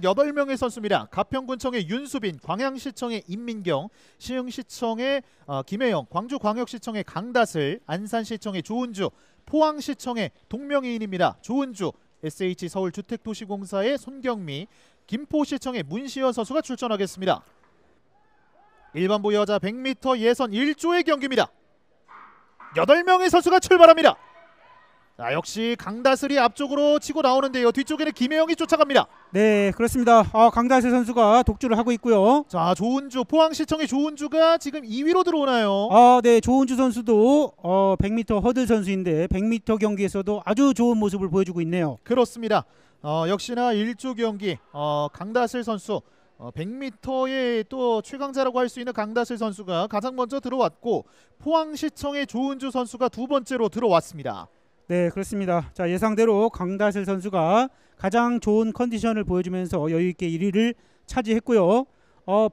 38명의 선수입니다. 가평군청의 윤수빈, 광양시청의 임민경, 시흥시청의 어, 김혜영, 광주광역시청의 강다슬, 안산시청의 조은주, 포항시청의 동명이인입니다. 조은주, SH 서울주택도시공사의 손경미, 김포시청의 문시현 선수가 출전하겠습니다. 일반부 여자 100m 예선 1조의 경기입니다. 8명의 선수가 출발합니다. 자, 역시 강다슬이 앞쪽으로 치고 나오는데요. 뒤쪽에는 김혜영이 쫓아갑니다. 네, 그렇습니다. 아, 강다슬 선수가 독주를 하고 있고요. 자, 조은주 포항시청의 조은주가 지금 2위로 들어오나요? 아, 네, 조은주 선수도 어, 100m 허들 선수인데 100m 경기에서도 아주 좋은 모습을 보여주고 있네요. 그렇습니다. 어, 역시나 1조 경기 어, 강다슬 선수 어, 100m의 또 최강자라고 할 수 있는 강다슬 선수가 가장 먼저 들어왔고 포항시청의 조은주 선수가 두 번째로 들어왔습니다. 네, 그렇습니다. 자, 예상대로 강다슬 선수가 가장 좋은 컨디션을 보여주면서 여유 있게 1위를 차지했고요. 어,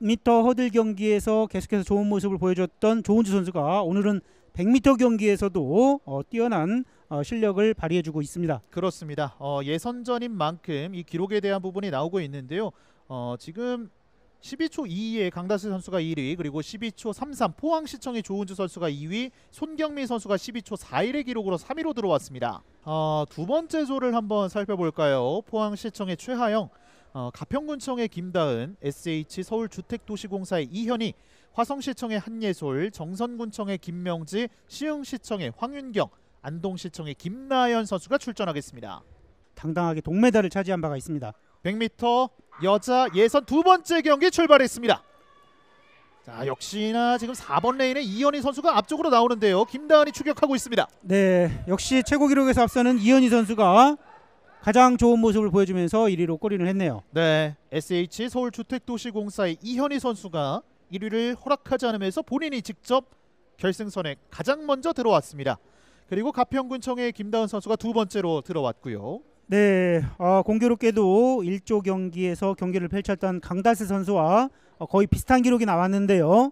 100m 허들 경기에서 계속해서 좋은 모습을 보여줬던 조은주 선수가 오늘은 100m 경기에서도 어, 뛰어난 어, 실력을 발휘해주고 있습니다. 그렇습니다. 어, 예선전인 만큼 이 기록에 대한 부분이 나오고 있는데요. 어, 지금 12초 2위에 강다슬 선수가 1위 그리고 12초 33 포항시청의 조은주 선수가 2위 손경미 선수가 12초 41의 기록으로 3위로 들어왔습니다. 어, 두 번째 조를 한번 살펴볼까요? 포항시청의 최하영 어, 가평군청의 김다은, SH 서울주택도시공사의 이현희, 화성시청의 한예솔, 정선군청의 김명지, 시흥시청의 황윤경, 안동시청의 김나연 선수가 출전하겠습니다. 당당하게 동메달을 차지한 바가 있습니다. 100m 여자 예선 두 번째 경기 출발했습니다. 자 역시나 지금 4번 레인에 이현희 선수가 앞쪽으로 나오는데요. 김다은이 추격하고 있습니다. 네, 역시 최고 기록에서 앞서는 이현희 선수가 가장 좋은 모습을 보여주면서 1위로 꼬리를 했네요. 네, SH 서울주택도시공사의 이현희 선수가 1위를 허락하지 않으면서 본인이 직접 결승선에 가장 먼저 들어왔습니다. 그리고 가평군청의 김다은 선수가 두 번째로 들어왔고요. 네, 아, 공교롭게도 1조 경기에서 경기를 펼쳤던 강다스 선수와 어, 거의 비슷한 기록이 나왔는데요.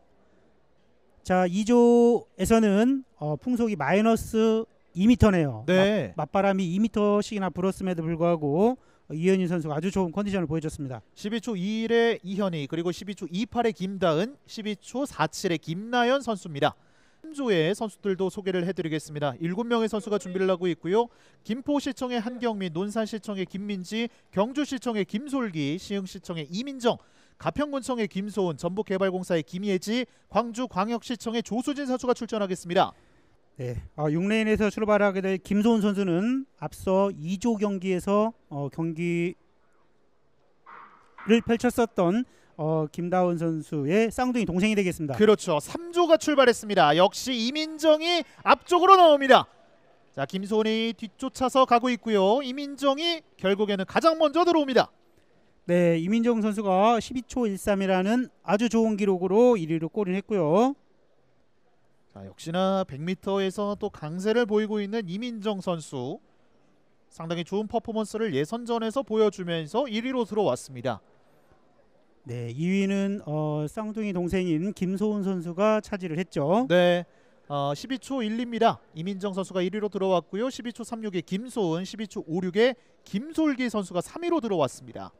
자, 2조에서는 어, 풍속이 마이너스 2터네요 네. 맞, 바람이 2터씩이나 불었음에도 불구하고 어, 이현희 선수가 아주 좋은 컨디션을 보여줬습니다. 12초 21의 이현희 그리고 12초 2 8에 김다은, 12초 4 7에 김나연 선수입니다. 3조의 선수들도 소개를 해드리겠습니다. 7명의 선수가 준비를 하고 있고요. 김포시청의 한경민, 논산시청의 김민지, 경주시청의 김솔기, 시흥시청의 이민정, 가평군청의 김소은, 전북개발공사의 김예지, 광주광역시청의 조수진 선수가 출전하겠습니다. 네, 어, 아, 6레인에서 출발하게 될 김소은 선수는 앞서 2조 경기에서 어, 경기를 펼쳤었던 어, 김다운 선수의 쌍둥이 동생이 되겠습니다. 그렇죠. 3조가 출발했습니다. 역시 이민정이 앞쪽으로 나옵니다. 자, 김소은이 뒤쫓아서 가고 있고요. 이민정이 결국에는 가장 먼저 들어옵니다. 네, 이민정 선수가 12초 13이라는 아주 좋은 기록으로 1위로 골인 했고요. 자, 역시나 100m에서 또 강세를 보이고 있는 이민정 선수. 상당히 좋은 퍼포먼스를 예선전에서 보여주면서 1위로 들어왔습니다. 네, 2위는 어, 쌍둥이 동생인 김소은 선수가 차지를 했죠. 네. 어, 12초 1입니다. 이민정 선수가 1위로 들어왔고요. 12초 36에 김소은, 12초 56에 김솔기 선수가 3위로 들어왔습니다.